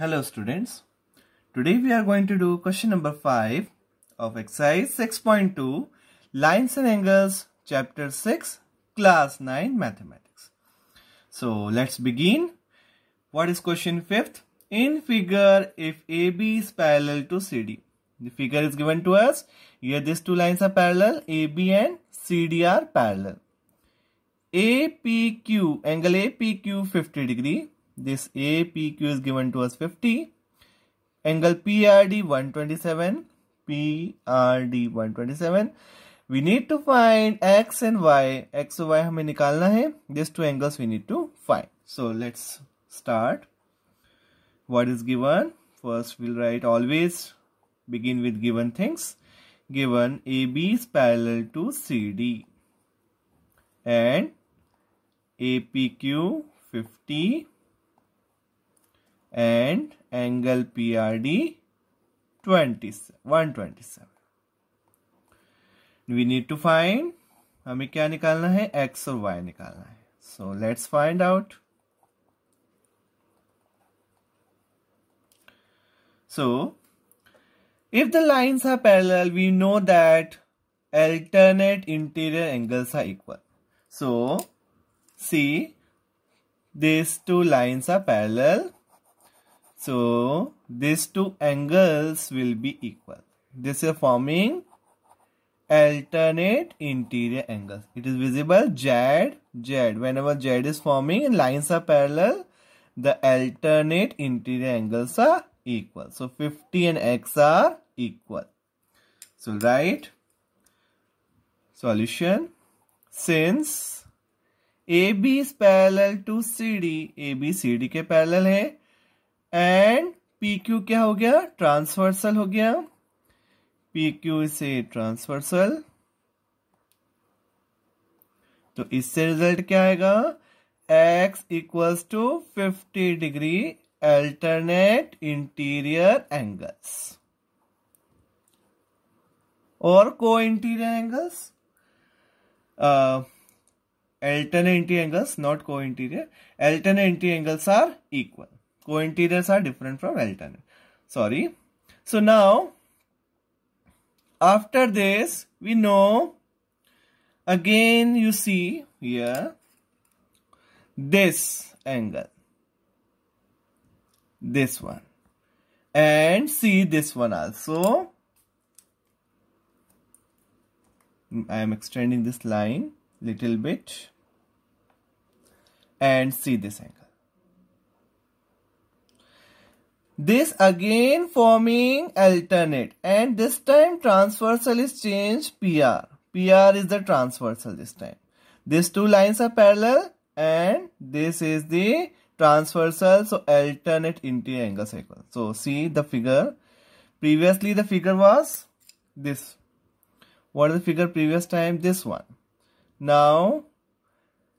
Hello students. Today we are going to do question number 5 of exercise 6.2 Lines and Angles chapter 6 class 9 mathematics. So let's begin. What is question 5th? In figure if AB is parallel to CD. The figure is given to us. Here these two lines are parallel. AB and CD are parallel. APQ angle APQ 50 degree this APQ is given to us 50 angle PRD 127 PRD 127 we need to find x and y x and y हमें निकालना है these two angles we need to find so let's start what is given first we'll write always begin with given things given AB is parallel to CD and APQ 50 and angle PRD 27, 127. We need to find हमें क्या निकालना है x और y निकालना है let's find out. So if the lines are parallel we know that alternate interior angles are equal so see these two lines are parallel So these two angles will be equal. This is forming alternate interior angles. It is visible Z, Z. Whenever Z is forming lines are parallel, the alternate interior angles are equal. So 50 and X are equal. So right solution. Since AB is parallel to CD, AB CD ke parallel hai and P Q क्या हो गया transversal हो गया P Q से transversal तो इससे result क्या आएगा X equals to fifty degree alternate interior angles और को interior angles alternate interior angles not को interior alternate interior angles are equal co-interiors are different from alternate. Sorry. So now, after this, we know, again you see here, this angle. This one. And see this one also. I am extending this line little bit and see this angle. This again forming alternate and this time transversal is changed PR. PR is the transversal this time. These two lines are parallel and this is the transversal so alternate interior angle sequence. So see the figure. Previously the figure was this. What is the figure previous time? This one. Now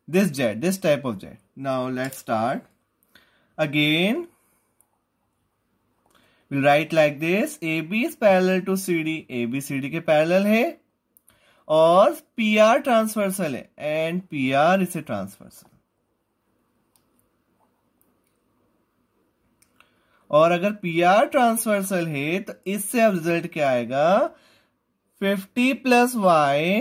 this jet, this type of jet. Now let's start. Again will write like this A B is parallel to C D A B C D के parallel है और P R transversal है and P R इसे transversal और अगर P R transversal है तो इससे अब रिजल्ट क्या आएगा फिफ्टी प्लस वाई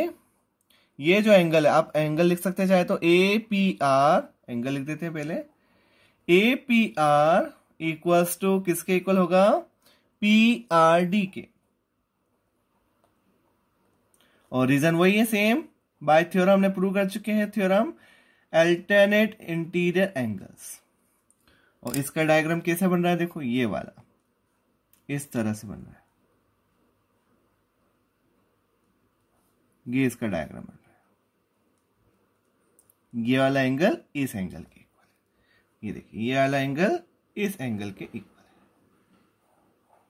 ये जो एंगल है आप एंगल लिख सकते हैं चाहे तो ए पी आर एंगल लिख देते हैं पहले A P R equals to किसके इक्वल होगा पी आर डी के और रीजन वही है सेम बाय थ्योरम हमने प्रूव कर चुके हैं थ्योरम अल्टरनेट इंटीरियर एंगल्स और इसका डायग्राम कैसे बन रहा है देखो ये वाला इस तरह से बन रहा है ये इसका डायग्राम बन रहा है ये वाला एंगल इस एंगल के इक्वल ये देखिए ये वाला एंगल इस एंगल के इक्वल है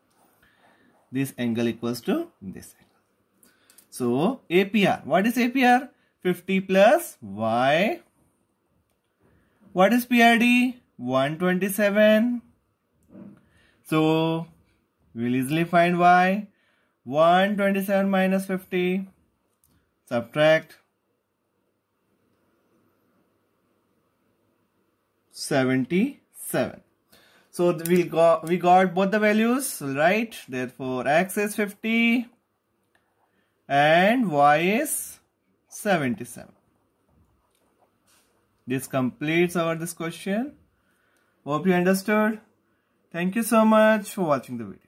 this angle equals to this angle so APR what is APR 50 plus y what is PRD 127 so we'll easily find y 127 minus 50 subtract 77 so we got we got both the values, right? Therefore, x is 50 and y is 77. This completes our this question. Hope you understood. Thank you so much for watching the video.